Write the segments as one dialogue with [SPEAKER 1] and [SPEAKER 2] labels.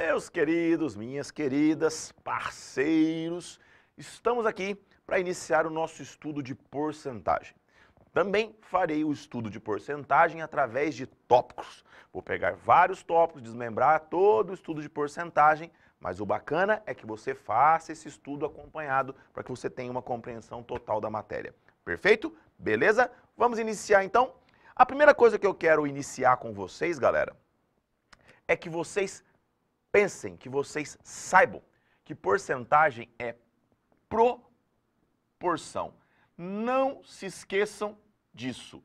[SPEAKER 1] Meus queridos, minhas queridas, parceiros, estamos aqui para iniciar o nosso estudo de porcentagem. Também farei o estudo de porcentagem através de tópicos. Vou pegar vários tópicos, desmembrar todo o estudo de porcentagem, mas o bacana é que você faça esse estudo acompanhado para que você tenha uma compreensão total da matéria. Perfeito? Beleza? Vamos iniciar então? A primeira coisa que eu quero iniciar com vocês, galera, é que vocês pensem, que vocês saibam que porcentagem é proporção. Não se esqueçam disso.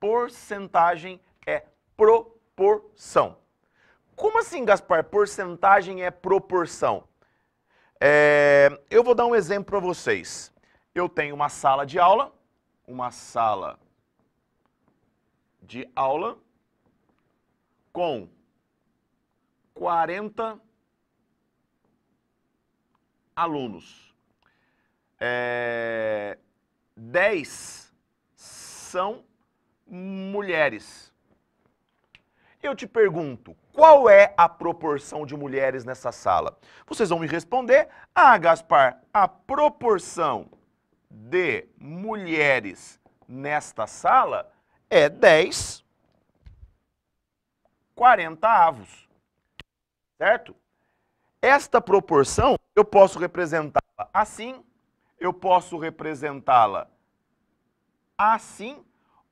[SPEAKER 1] Porcentagem é proporção. Como assim, Gaspar? Porcentagem é proporção. É, eu vou dar um exemplo para vocês. Eu tenho uma sala de aula, uma sala de aula com 40 alunos. É, 10 são mulheres. Eu te pergunto, qual é a proporção de mulheres nessa sala? Vocês vão me responder, ah, Gaspar, a proporção de mulheres nesta sala é 10 40 avos. Certo? Esta proporção eu posso representá-la assim, eu posso representá-la assim,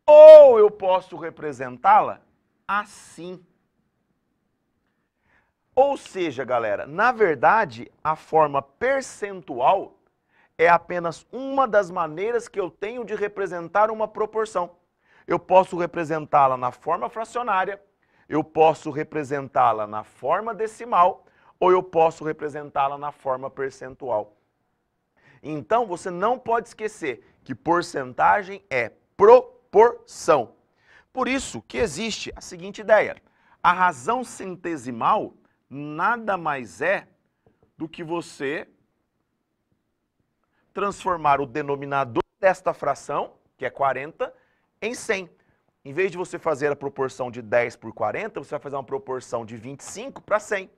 [SPEAKER 1] ou eu posso representá-la assim. Ou seja, galera, na verdade, a forma percentual é apenas uma das maneiras que eu tenho de representar uma proporção. Eu posso representá-la na forma fracionária, eu posso representá-la na forma decimal ou eu posso representá-la na forma percentual. Então você não pode esquecer que porcentagem é proporção. Por isso que existe a seguinte ideia: a razão centesimal nada mais é do que você transformar o denominador desta fração, que é 40, em 100. Em vez de você fazer a proporção de 10 por 40, você vai fazer uma proporção de 25 para 100.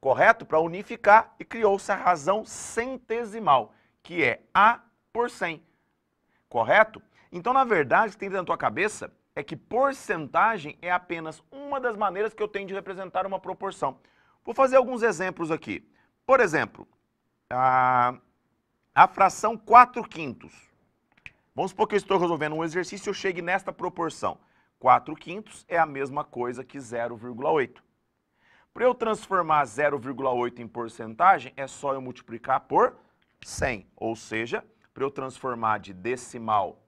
[SPEAKER 1] Correto? Para unificar e criou-se a razão centesimal, que é A por 100. Correto? Então, na verdade, o que tem dentro da tua cabeça é que porcentagem é apenas uma das maneiras que eu tenho de representar uma proporção. Vou fazer alguns exemplos aqui. Por exemplo, a, a fração 4 quintos. Vamos supor que eu estou resolvendo um exercício e eu chegue nesta proporção. 4 quintos é a mesma coisa que 0,8. Para eu transformar 0,8 em porcentagem, é só eu multiplicar por 100. Ou seja, para eu transformar de decimal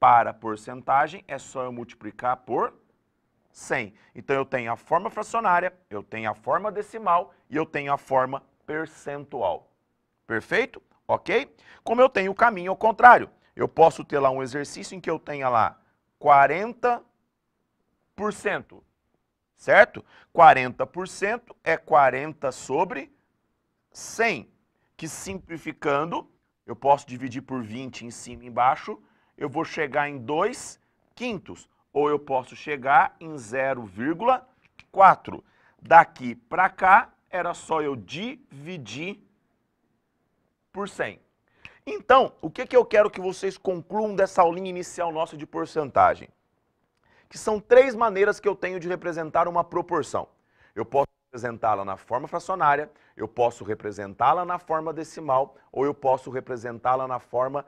[SPEAKER 1] para porcentagem, é só eu multiplicar por 100. Então, eu tenho a forma fracionária, eu tenho a forma decimal e eu tenho a forma percentual. Perfeito? Ok? Como eu tenho o caminho ao contrário. Eu posso ter lá um exercício em que eu tenha lá 40%. Certo? 40% é 40 sobre 100, que simplificando, eu posso dividir por 20 em cima e embaixo, eu vou chegar em 2 quintos, ou eu posso chegar em 0,4. Daqui para cá, era só eu dividir por 100. Então, o que, que eu quero que vocês concluam dessa aulinha inicial nossa de porcentagem? Que são três maneiras que eu tenho de representar uma proporção. Eu posso representá-la na forma fracionária, eu posso representá-la na forma decimal ou eu posso representá-la na forma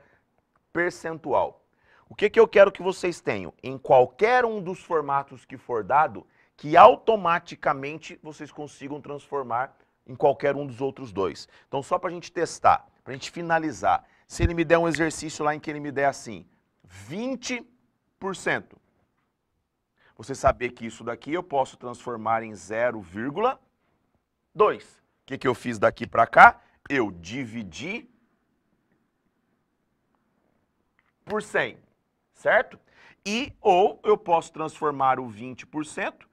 [SPEAKER 1] percentual. O que, que eu quero que vocês tenham? Em qualquer um dos formatos que for dado, que automaticamente vocês consigam transformar em qualquer um dos outros dois. Então, só para a gente testar, para a gente finalizar, se ele me der um exercício lá em que ele me der assim, 20%, você saber que isso daqui eu posso transformar em 0,2. O que, que eu fiz daqui para cá? Eu dividi por 100, certo? E ou eu posso transformar o 20%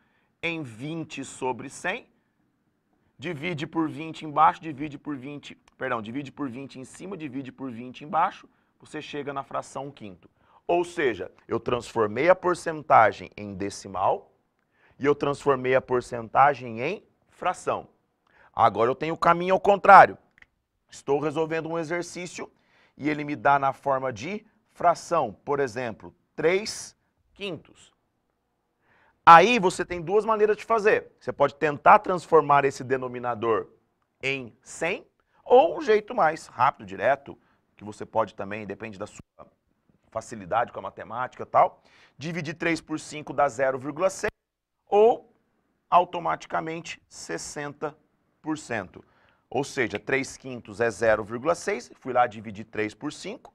[SPEAKER 1] em 20 sobre 100, divide por 20 embaixo, divide por 20 perdão, divide por 20 em cima, divide por 20 embaixo, você chega na fração quinto. Ou seja, eu transformei a porcentagem em decimal e eu transformei a porcentagem em fração. Agora eu tenho o caminho ao contrário. Estou resolvendo um exercício e ele me dá na forma de fração, por exemplo, 3 quintos. Aí você tem duas maneiras de fazer. Você pode tentar transformar esse denominador em 100 ou um jeito mais rápido, direto, que você pode também, depende da sua facilidade com a matemática e tal, dividir 3 por 5 dá 0,6 ou automaticamente 60%. Ou seja, 3 quintos é 0,6, fui lá dividir 3 por 5,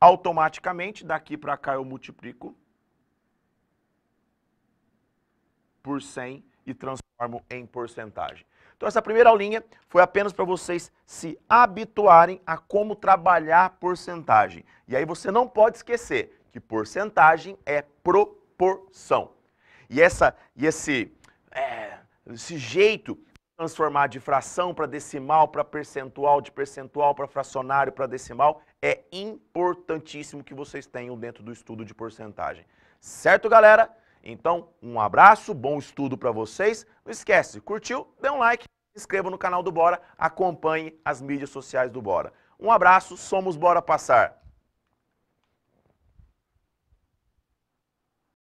[SPEAKER 1] automaticamente daqui para cá eu multiplico por 100 e transformo em porcentagem. Então essa primeira aulinha foi apenas para vocês se habituarem a como trabalhar porcentagem. E aí você não pode esquecer que porcentagem é proporção. E, essa, e esse, é, esse jeito transformar de fração para decimal, para percentual, de percentual para fracionário, para decimal, é importantíssimo que vocês tenham dentro do estudo de porcentagem. Certo, galera? Então, um abraço, bom estudo para vocês. Não esquece, curtiu? Dê um like, se inscreva no canal do Bora, acompanhe as mídias sociais do Bora. Um abraço, somos Bora Passar.